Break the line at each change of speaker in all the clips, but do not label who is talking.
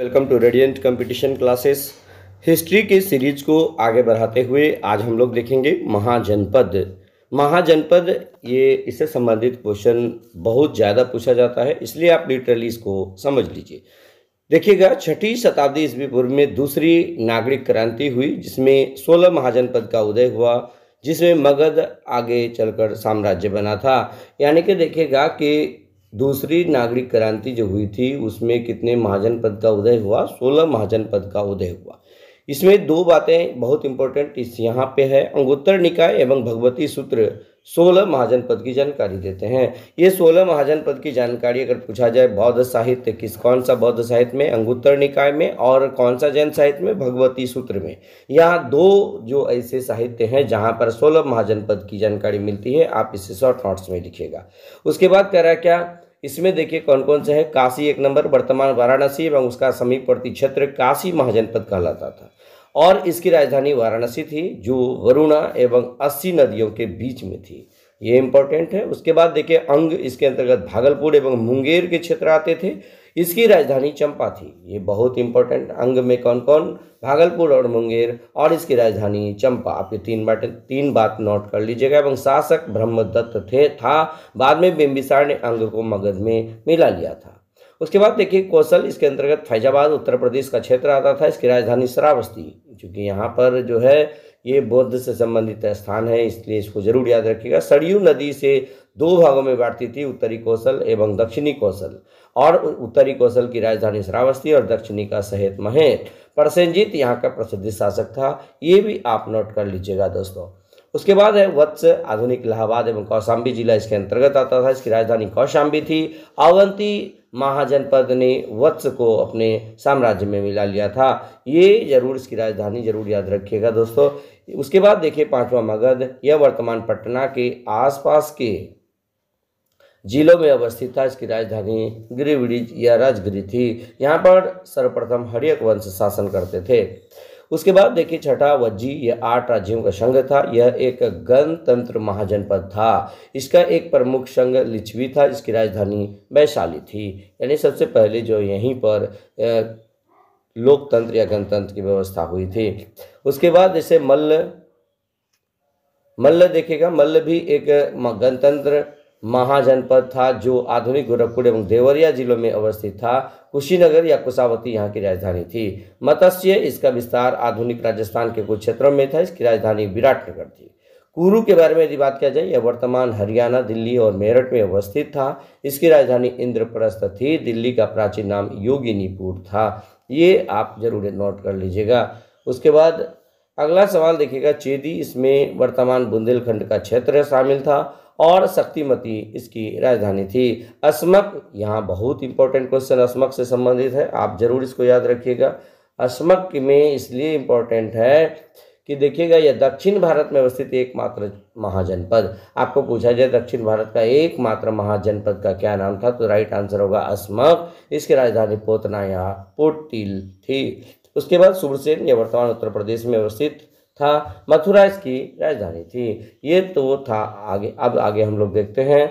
welcome to radiant competition classes history की series को आगे बढ़ाते हुए आज हम लोग देखेंगे महाजनपद महाजनपद ये इससे संबंधित क्वेश्चन बहुत ज़्यादा पूछा जाता है इसलिए आप लिटरली इसको समझ लीजिए देखिएगा छठी शताब्दी ईस्वी पूर्व में दूसरी नागरिक क्रांति हुई जिसमें सोलह महाजनपद का उदय हुआ जिसमें मगध आगे चलकर साम्राज्य बना था यानी कि देखिएगा कि दूसरी नागरिक क्रांति जो हुई थी उसमें कितने महाजन पद का उदय हुआ सोलह महाजन पद का उदय हुआ इसमें दो बातें बहुत इंपॉर्टेंट इस यहाँ पे है अंगोत्तर निकाय एवं भगवती सूत्र सोलह महाजनपद की जानकारी देते हैं ये सोलह महाजनपद की जानकारी अगर पूछा जाए बौद्ध साहित्य किस कौन सा बौद्ध साहित्य में अंगुत्तर निकाय में और कौन सा जैन साहित्य में भगवती सूत्र में यहाँ दो जो ऐसे साहित्य हैं जहाँ पर सोलह महाजन पद की जानकारी मिलती है आप इसे शॉर्ट नोट्स में लिखिएगा उसके बाद कह रहा है क्या इसमें देखिए कौन कौन से है काशी एक नंबर वर्तमान वाराणसी एवं उसका समीपवर्ती क्षेत्र काशी महाजनपद कहलाता था और इसकी राजधानी वाराणसी थी जो वरुणा एवं अस्सी नदियों के बीच में थी ये इम्पोर्टेंट है उसके बाद देखिए अंग इसके अंतर्गत भागलपुर एवं मुंगेर के क्षेत्र आते थे इसकी राजधानी चंपा थी ये बहुत इंपॉर्टेंट अंग में कौन कौन भागलपुर और मुंगेर और इसकी राजधानी चंपा आपके तीन बात तीन बात नोट कर लीजिएगा एवं शासक ब्रह्मदत्त थे था बाद में बिम्बिसार ने अंग को मगध में मिला लिया था उसके बाद देखिए कौशल इसके अंतर्गत फैजाबाद उत्तर प्रदेश का क्षेत्र आता था इसकी राजधानी श्रावस्ती चूँकि यहाँ पर जो है ये बौद्ध से संबंधित स्थान है इसलिए इसको जरूर याद रखिएगा सरयू नदी से दो भागों में बांटती थी उत्तरी कौशल एवं दक्षिणी कौशल और उत्तरी कौशल की राजधानी श्रावस्ती और दक्षिणी का सहित महेत परसेंजीत यहाँ का प्रसिद्ध शासक था ये भी आप नोट कर लीजिएगा दोस्तों उसके बाद है वत्स आधुनिक इलाहाबाद एवं कौशाम्बी जिला इसके अंतर्गत आता था इसकी राजधानी कौशाम्बी थी अवंती महाजनपद ने वत्स को अपने साम्राज्य में मिला लिया था ये जरूर इसकी राजधानी जरूर याद रखिएगा दोस्तों उसके बाद देखिए पांचवा मगध यह वर्तमान पटना के आसपास के जिलों में अवस्थित था इसकी राजधानी गिरिविड़ी या राजगिरी थी यहाँ पर सर्वप्रथम हरियक वंश शासन करते थे उसके बाद देखिए छठा वज्जी यह आठ राज्यों का संघ था यह एक गणतंत्र महाजनपद था इसका एक प्रमुख संघ लिच्छवी था जिसकी राजधानी वैशाली थी यानी सबसे पहले जो यहीं पर लोकतंत्र या गणतंत्र की व्यवस्था हुई थी उसके बाद जैसे मल्ल मल्ल देखिएगा मल्ल भी एक गणतंत्र महाजनपद था जो आधुनिक गोरखपुर एवं देवरिया जिलों में अवस्थित था कुशीनगर या कुशावती यहाँ की राजधानी थी मत्स्य इसका विस्तार आधुनिक राजस्थान के कुछ क्षेत्रों में था इसकी राजधानी विराटनगर थी कुरु के बारे में यदि बात किया जाए यह वर्तमान हरियाणा दिल्ली और मेरठ में अवस्थित था इसकी राजधानी इंद्रप्रस्थ थी दिल्ली का प्राचीन नाम योगिनीपुर था ये आप जरूर नोट कर लीजिएगा उसके बाद अगला सवाल देखिएगा चेदी इसमें वर्तमान बुंदेलखंड का क्षेत्र शामिल था और शक्तिमती इसकी राजधानी थी अस्मक यहाँ बहुत इंपॉर्टेंट क्वेश्चन अस्मक से संबंधित है आप जरूर इसको याद रखिएगा अस्मक में इसलिए इम्पोर्टेंट है कि देखिएगा यह दक्षिण भारत में अवस्थित एकमात्र महाजनपद आपको पूछा जाए दक्षिण भारत का एकमात्र महाजनपद का क्या नाम था तो राइट आंसर होगा अस्मक इसकी राजधानी पोतना या पोटिल थी उसके बाद सुरसेन यह वर्तमान उत्तर प्रदेश में अवस्थित था मथुरा इसकी राजधानी थी ये तो था आगे अब आगे हम लोग देखते हैं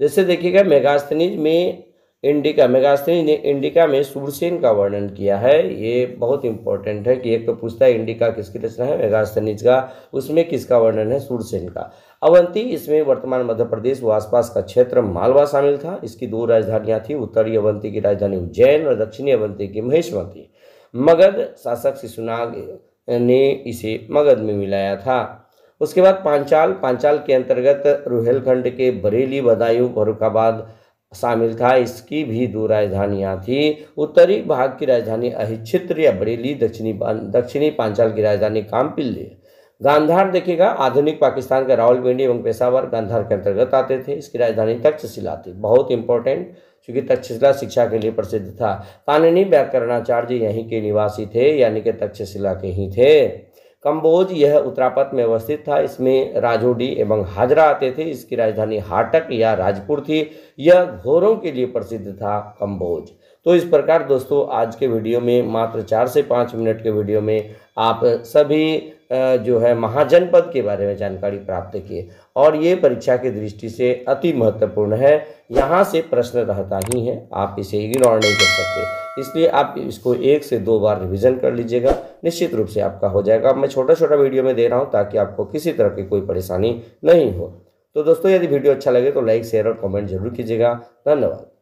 जैसे देखिएगा मेगास्थनीज में इंडिका मेगास्थनीज ने इंडिका में सूरसेन का वर्णन किया है ये बहुत इंपॉर्टेंट है कि एक तो पूछता है इंडिका किसकी रचना है मेगास्थनीज का उसमें किसका वर्णन है सूरसेन का अवंती इसमें वर्तमान मध्य प्रदेश व आसपास का क्षेत्र मालवा शामिल था इसकी दो राजधानियाँ थी उत्तरी अवंती की राजधानी उज्जैन और दक्षिणी अवंती की महेशवंती मगध शासक शिशुनाग ने इसे मगध में मिलाया था उसके बाद पांचाल पांचाल के अंतर्गत रुहेलखंड के बरेली बदायूं फरुखाबाद शामिल था इसकी भी दो राजधानियां थी उत्तरी भाग की राजधानी अहिच्छित्र या बरेली दक्षिणी दक्षिणी पांचाल की राजधानी कामपिल्ले गांधार देखिएगा आधुनिक पाकिस्तान का रावलपिंडी एवं पेशावर गांधार के अंतर्गत आते थे इसकी राजधानी तक्षशिला थी बहुत इंपॉर्टेंट क्योंकि तक्षशिला शिक्षा के लिए प्रसिद्ध था काननी व्याकरणाचार्य यहीं के निवासी थे यानी कि तक्षशिला के ही थे कम्बोज यह उत्तरापथ में अवस्थित था इसमें राजोडी एवं हाजरा आते थे इसकी राजधानी हाटक या राजपुर थी यह घोरों के लिए प्रसिद्ध था कम्बोज तो इस प्रकार दोस्तों आज के वीडियो में मात्र चार से पाँच मिनट के वीडियो में आप सभी जो है महाजनपद के बारे में जानकारी प्राप्त किए और ये परीक्षा की दृष्टि से अति महत्वपूर्ण है यहाँ से प्रश्न रहता ही है आप इसे इग्नोर नहीं कर सकते इसलिए आप इसको एक से दो बार रिवीजन कर लीजिएगा निश्चित रूप से आपका हो जाएगा मैं छोटा छोटा वीडियो में दे रहा हूँ ताकि आपको किसी तरह की कोई परेशानी नहीं हो तो दोस्तों यदि वीडियो अच्छा लगे तो लाइक शेयर और कॉमेंट जरूर कीजिएगा धन्यवाद